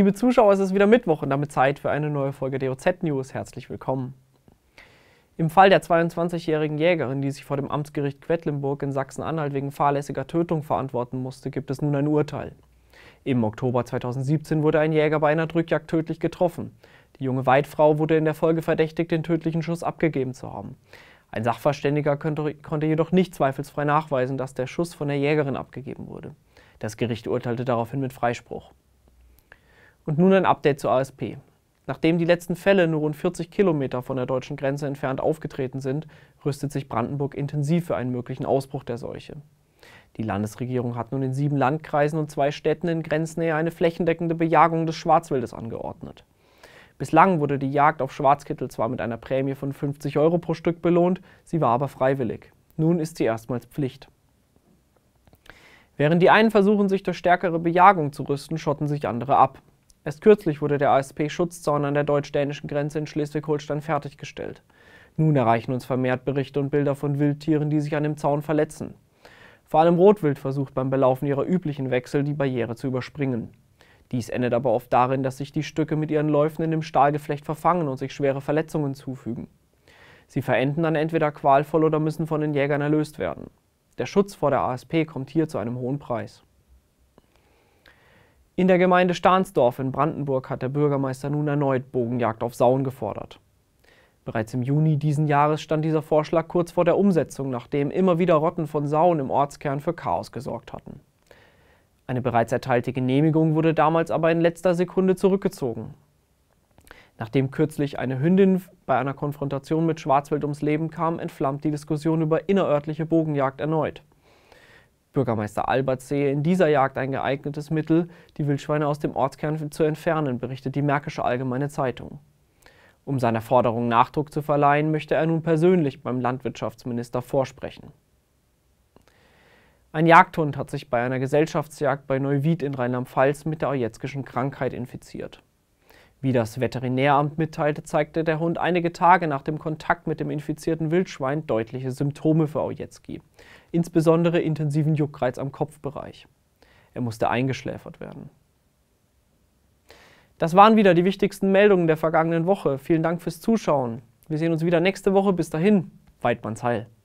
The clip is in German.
Liebe Zuschauer, es ist wieder Mittwoch und damit Zeit für eine neue Folge DOZ News. Herzlich willkommen. Im Fall der 22-jährigen Jägerin, die sich vor dem Amtsgericht Quedlinburg in Sachsen-Anhalt wegen fahrlässiger Tötung verantworten musste, gibt es nun ein Urteil. Im Oktober 2017 wurde ein Jäger bei einer Drückjagd tödlich getroffen. Die junge Weidfrau wurde in der Folge verdächtigt, den tödlichen Schuss abgegeben zu haben. Ein Sachverständiger könnte, konnte jedoch nicht zweifelsfrei nachweisen, dass der Schuss von der Jägerin abgegeben wurde. Das Gericht urteilte daraufhin mit Freispruch. Und nun ein Update zur ASP. Nachdem die letzten Fälle nur rund 40 Kilometer von der deutschen Grenze entfernt aufgetreten sind, rüstet sich Brandenburg intensiv für einen möglichen Ausbruch der Seuche. Die Landesregierung hat nun in sieben Landkreisen und zwei Städten in Grenznähe eine flächendeckende Bejagung des Schwarzwildes angeordnet. Bislang wurde die Jagd auf Schwarzkittel zwar mit einer Prämie von 50 Euro pro Stück belohnt, sie war aber freiwillig. Nun ist sie erstmals Pflicht. Während die einen versuchen, sich durch stärkere Bejagung zu rüsten, schotten sich andere ab. Erst kürzlich wurde der ASP-Schutzzaun an der deutsch-dänischen Grenze in Schleswig-Holstein fertiggestellt. Nun erreichen uns vermehrt Berichte und Bilder von Wildtieren, die sich an dem Zaun verletzen. Vor allem Rotwild versucht beim Belaufen ihrer üblichen Wechsel die Barriere zu überspringen. Dies endet aber oft darin, dass sich die Stücke mit ihren Läufen in dem Stahlgeflecht verfangen und sich schwere Verletzungen zufügen. Sie verenden dann entweder qualvoll oder müssen von den Jägern erlöst werden. Der Schutz vor der ASP kommt hier zu einem hohen Preis. In der Gemeinde Stahnsdorf in Brandenburg hat der Bürgermeister nun erneut Bogenjagd auf Sauen gefordert. Bereits im Juni diesen Jahres stand dieser Vorschlag kurz vor der Umsetzung, nachdem immer wieder Rotten von Sauen im Ortskern für Chaos gesorgt hatten. Eine bereits erteilte Genehmigung wurde damals aber in letzter Sekunde zurückgezogen. Nachdem kürzlich eine Hündin bei einer Konfrontation mit Schwarzwild ums Leben kam, entflammt die Diskussion über innerörtliche Bogenjagd erneut. Bürgermeister Albert sehe in dieser Jagd ein geeignetes Mittel, die Wildschweine aus dem Ortskern zu entfernen, berichtet die Märkische Allgemeine Zeitung. Um seiner Forderung Nachdruck zu verleihen, möchte er nun persönlich beim Landwirtschaftsminister vorsprechen. Ein Jagdhund hat sich bei einer Gesellschaftsjagd bei Neuwied in Rheinland-Pfalz mit der Ojetzkischen Krankheit infiziert. Wie das Veterinäramt mitteilte, zeigte der Hund einige Tage nach dem Kontakt mit dem infizierten Wildschwein deutliche Symptome für Ojetzki, insbesondere intensiven Juckreiz am Kopfbereich. Er musste eingeschläfert werden. Das waren wieder die wichtigsten Meldungen der vergangenen Woche. Vielen Dank fürs Zuschauen. Wir sehen uns wieder nächste Woche. Bis dahin, Weidmannsheil. Heil.